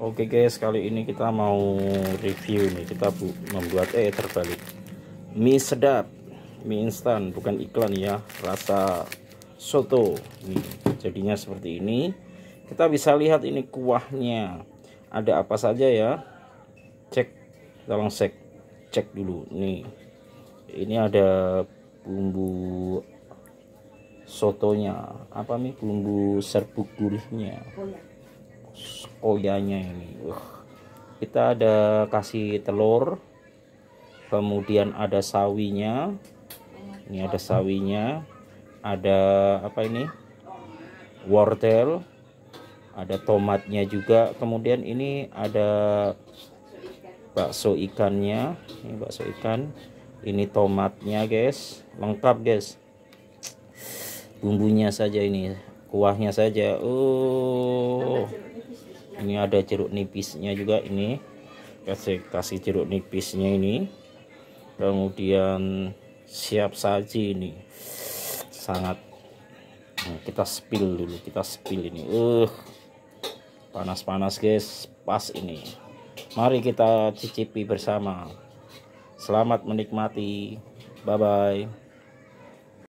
Oke guys, kali ini kita mau review nih. Kita bu membuat eh terbalik. Mie sedap, mie instan, bukan iklan ya. Rasa soto. Nih, jadinya seperti ini. Kita bisa lihat ini kuahnya. Ada apa saja ya? Cek, tolong cek, cek dulu. Nih, ini ada bumbu sotonya. Apa nih? Bumbu serbuk gurihnya. Oh, ya koyanya ini uh, kita ada kasih telur kemudian ada sawinya ini ada sawinya ada apa ini wortel ada tomatnya juga kemudian ini ada bakso ikannya ini bakso ikan ini tomatnya guys lengkap guys bumbunya saja ini kuahnya saja oh ini ada jeruk nipisnya juga ini kasih kasih jeruk nipisnya ini kemudian siap saji ini sangat nah, kita spill dulu kita spill ini uh panas-panas guys pas ini mari kita cicipi bersama selamat menikmati bye bye